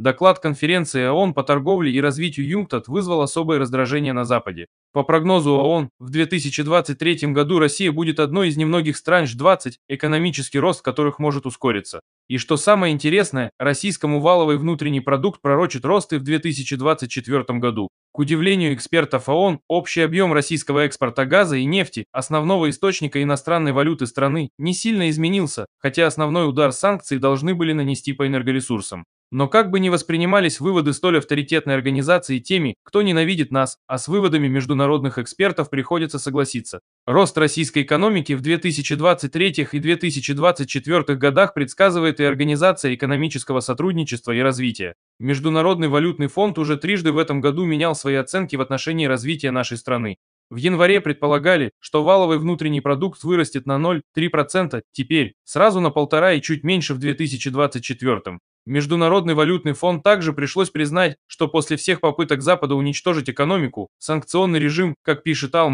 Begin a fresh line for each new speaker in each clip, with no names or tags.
Доклад конференции ООН по торговле и развитию ЮНКТАД вызвал особое раздражение на Западе. По прогнозу ООН, в 2023 году Россия будет одной из немногих стран Ж-20, экономический рост которых может ускориться. И что самое интересное, российскому валовый внутренний продукт пророчит рост и в 2024 году. К удивлению экспертов ООН, общий объем российского экспорта газа и нефти, основного источника иностранной валюты страны, не сильно изменился, хотя основной удар санкций должны были нанести по энергоресурсам. Но как бы ни воспринимались выводы столь авторитетной организации теми, кто ненавидит нас, а с выводами международных экспертов приходится согласиться. Рост российской экономики в 2023 и 2024 годах предсказывает и Организация экономического сотрудничества и развития. Международный валютный фонд уже трижды в этом году менял свои оценки в отношении развития нашей страны. В январе предполагали, что валовый внутренний продукт вырастет на 0,3%, теперь сразу на полтора и чуть меньше в 2024. Международный валютный фонд также пришлось признать, что после всех попыток Запада уничтожить экономику, санкционный режим, как пишет Ал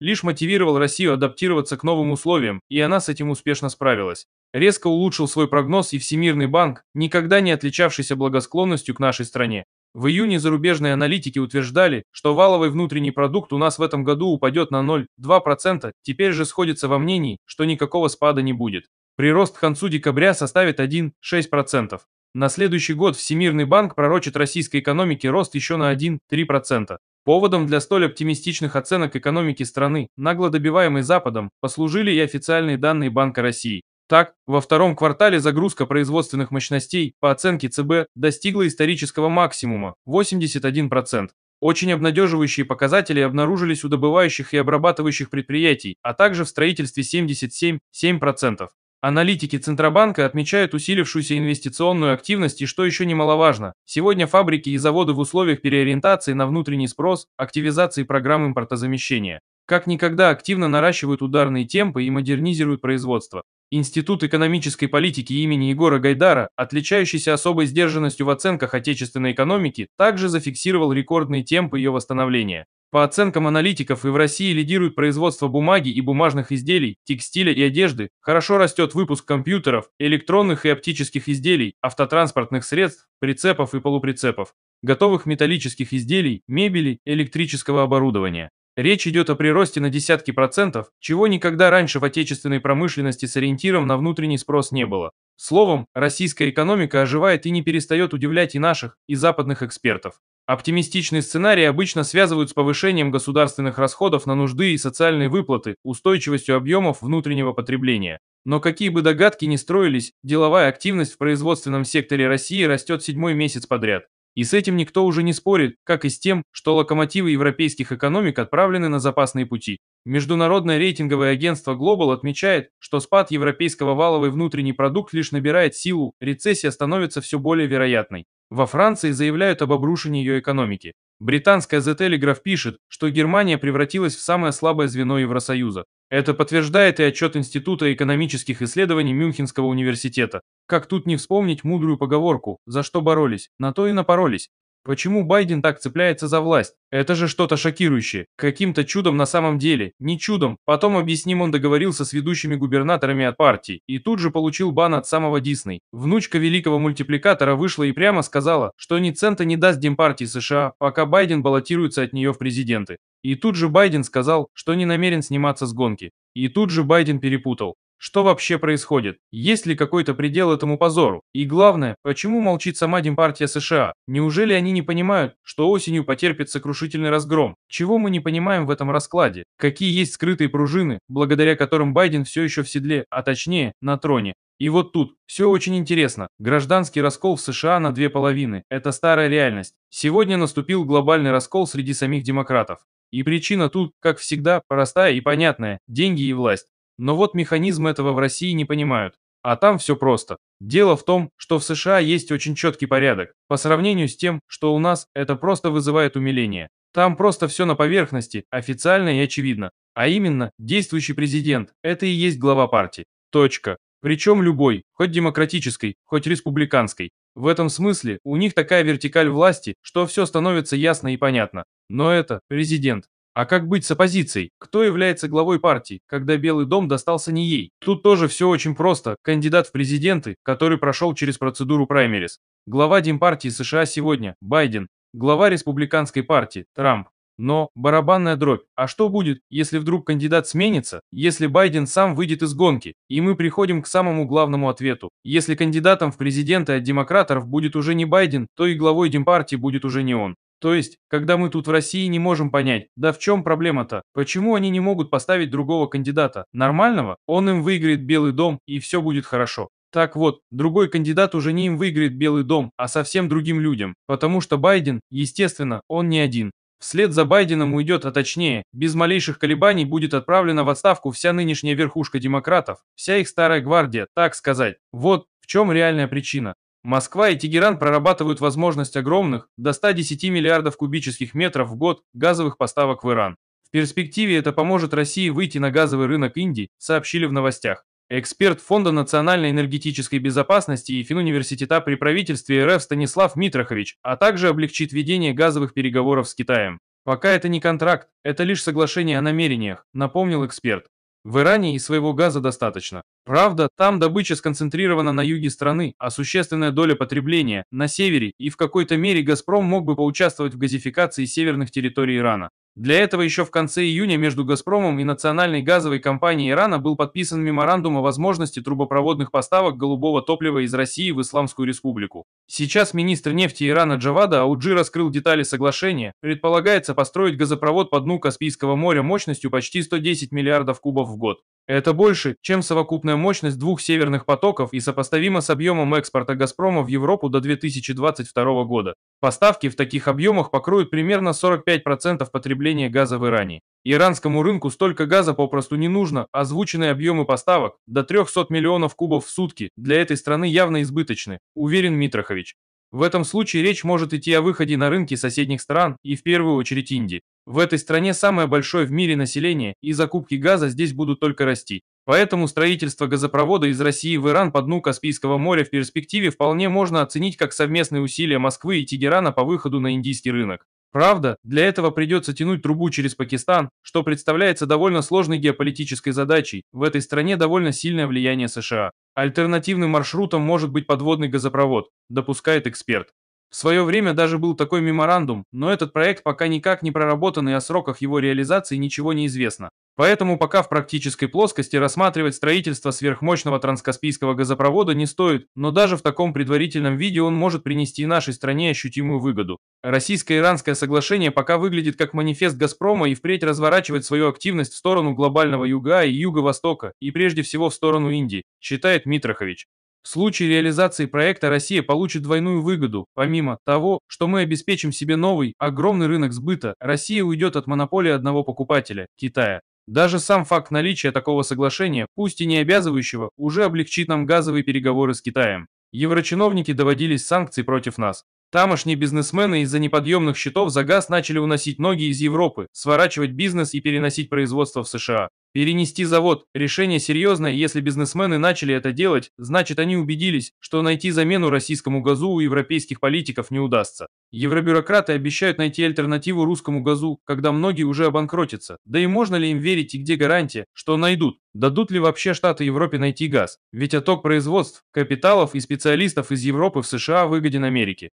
лишь мотивировал Россию адаптироваться к новым условиям, и она с этим успешно справилась. Резко улучшил свой прогноз и Всемирный банк, никогда не отличавшийся благосклонностью к нашей стране. В июне зарубежные аналитики утверждали, что валовый внутренний продукт у нас в этом году упадет на 0,2%, теперь же сходится во мнении, что никакого спада не будет. Прирост к концу декабря составит 1,6%. На следующий год Всемирный банк пророчит российской экономике рост еще на 1,3%. Поводом для столь оптимистичных оценок экономики страны, нагло добиваемой Западом, послужили и официальные данные Банка России. Так, во втором квартале загрузка производственных мощностей, по оценке ЦБ, достигла исторического максимума – 81%. Очень обнадеживающие показатели обнаружились у добывающих и обрабатывающих предприятий, а также в строительстве 77 77,7%. Аналитики Центробанка отмечают усилившуюся инвестиционную активность и, что еще немаловажно, сегодня фабрики и заводы в условиях переориентации на внутренний спрос, активизации программ импортозамещения, как никогда активно наращивают ударные темпы и модернизируют производство. Институт экономической политики имени Егора Гайдара, отличающийся особой сдержанностью в оценках отечественной экономики, также зафиксировал рекордный темп ее восстановления. По оценкам аналитиков и в России лидирует производство бумаги и бумажных изделий, текстиля и одежды, хорошо растет выпуск компьютеров, электронных и оптических изделий, автотранспортных средств, прицепов и полуприцепов, готовых металлических изделий, мебели, электрического оборудования. Речь идет о приросте на десятки процентов, чего никогда раньше в отечественной промышленности с ориентиром на внутренний спрос не было. Словом, российская экономика оживает и не перестает удивлять и наших, и западных экспертов. Оптимистичные сценарии обычно связывают с повышением государственных расходов на нужды и социальные выплаты, устойчивостью объемов внутреннего потребления. Но какие бы догадки ни строились, деловая активность в производственном секторе России растет седьмой месяц подряд. И с этим никто уже не спорит, как и с тем, что локомотивы европейских экономик отправлены на запасные пути. Международное рейтинговое агентство Global отмечает, что спад европейского валовой внутренний продукт лишь набирает силу, рецессия становится все более вероятной. Во Франции заявляют об обрушении ее экономики. Британская The Telegraph пишет, что Германия превратилась в самое слабое звено Евросоюза. Это подтверждает и отчет Института экономических исследований Мюнхенского университета. Как тут не вспомнить мудрую поговорку «За что боролись, на то и напоролись». Почему Байден так цепляется за власть? Это же что-то шокирующее. Каким-то чудом на самом деле. Не чудом. Потом, объясним, он договорился с ведущими губернаторами от партии. И тут же получил бан от самого Дисней. Внучка великого мультипликатора вышла и прямо сказала, что ни цента не даст Демпартии США, пока Байден баллотируется от нее в президенты. И тут же Байден сказал, что не намерен сниматься с гонки. И тут же Байден перепутал. Что вообще происходит? Есть ли какой-то предел этому позору? И главное, почему молчит сама Демпартия США? Неужели они не понимают, что осенью потерпит сокрушительный разгром? Чего мы не понимаем в этом раскладе? Какие есть скрытые пружины, благодаря которым Байден все еще в седле, а точнее, на троне? И вот тут все очень интересно. Гражданский раскол в США на две половины – это старая реальность. Сегодня наступил глобальный раскол среди самих демократов. И причина тут, как всегда, простая и понятная – деньги и власть. Но вот механизмы этого в России не понимают. А там все просто. Дело в том, что в США есть очень четкий порядок. По сравнению с тем, что у нас, это просто вызывает умиление. Там просто все на поверхности, официально и очевидно. А именно, действующий президент – это и есть глава партии. Точка. Причем любой, хоть демократической, хоть республиканской. В этом смысле у них такая вертикаль власти, что все становится ясно и понятно. Но это президент. А как быть с оппозицией? Кто является главой партии, когда Белый дом достался не ей? Тут тоже все очень просто. Кандидат в президенты, который прошел через процедуру праймерис. Глава Демпартии США сегодня – Байден. Глава Республиканской партии – Трамп. Но барабанная дробь. А что будет, если вдруг кандидат сменится? Если Байден сам выйдет из гонки? И мы приходим к самому главному ответу. Если кандидатом в президенты от демократов будет уже не Байден, то и главой Демпартии будет уже не он. То есть, когда мы тут в России не можем понять, да в чем проблема-то? Почему они не могут поставить другого кандидата? Нормального? Он им выиграет Белый дом, и все будет хорошо. Так вот, другой кандидат уже не им выиграет Белый дом, а совсем другим людям, потому что Байден, естественно, он не один. Вслед за Байденом уйдет, а точнее, без малейших колебаний будет отправлена в отставку вся нынешняя верхушка демократов, вся их старая гвардия, так сказать. Вот в чем реальная причина? Москва и Тегеран прорабатывают возможность огромных, до 110 миллиардов кубических метров в год, газовых поставок в Иран. В перспективе это поможет России выйти на газовый рынок Индии, сообщили в новостях. Эксперт Фонда национальной энергетической безопасности и Финуниверситета при правительстве РФ Станислав Митрохович, а также облегчит ведение газовых переговоров с Китаем. Пока это не контракт, это лишь соглашение о намерениях, напомнил эксперт. В Иране и своего газа достаточно. Правда, там добыча сконцентрирована на юге страны, а существенная доля потребления – на севере, и в какой-то мере «Газпром» мог бы поучаствовать в газификации северных территорий Ирана. Для этого еще в конце июня между «Газпромом» и Национальной газовой компанией Ирана был подписан меморандум о возможности трубопроводных поставок голубого топлива из России в Исламскую республику. Сейчас министр нефти Ирана Джавада Ауджи раскрыл детали соглашения. Предполагается построить газопровод по дну Каспийского моря мощностью почти 110 миллиардов кубов в год. Это больше, чем совокупная мощность двух северных потоков и сопоставимо с объемом экспорта «Газпрома» в Европу до 2022 года. Поставки в таких объемах покроют примерно 45% потребления газа в Иране. Иранскому рынку столько газа попросту не нужно, а озвученные объемы поставок до 300 миллионов кубов в сутки для этой страны явно избыточны, уверен Митрохович. В этом случае речь может идти о выходе на рынки соседних стран и в первую очередь Индии. В этой стране самое большое в мире население, и закупки газа здесь будут только расти. Поэтому строительство газопровода из России в Иран по дну Каспийского моря в перспективе вполне можно оценить как совместные усилия Москвы и Тегерана по выходу на индийский рынок. Правда, для этого придется тянуть трубу через Пакистан, что представляется довольно сложной геополитической задачей, в этой стране довольно сильное влияние США. Альтернативным маршрутом может быть подводный газопровод, допускает эксперт. В свое время даже был такой меморандум, но этот проект пока никак не проработан и о сроках его реализации ничего не известно. Поэтому пока в практической плоскости рассматривать строительство сверхмощного транскаспийского газопровода не стоит, но даже в таком предварительном виде он может принести нашей стране ощутимую выгоду. Российско-иранское соглашение пока выглядит как манифест «Газпрома» и впредь разворачивает свою активность в сторону глобального юга и юго-востока, и прежде всего в сторону Индии, считает Митрохович. В случае реализации проекта Россия получит двойную выгоду. Помимо того, что мы обеспечим себе новый, огромный рынок сбыта, Россия уйдет от монополии одного покупателя – Китая. Даже сам факт наличия такого соглашения, пусть и не обязывающего, уже облегчит нам газовые переговоры с Китаем. Еврочиновники доводились санкций против нас. Тамошние бизнесмены из-за неподъемных счетов за газ начали уносить ноги из Европы, сворачивать бизнес и переносить производство в США. Перенести завод – решение серьезное, если бизнесмены начали это делать, значит они убедились, что найти замену российскому газу у европейских политиков не удастся. Евробюрократы обещают найти альтернативу русскому газу, когда многие уже обанкротятся. Да и можно ли им верить и где гарантия, что найдут? Дадут ли вообще Штаты Европе найти газ? Ведь отток производств, капиталов и специалистов из Европы в США выгоден Америке.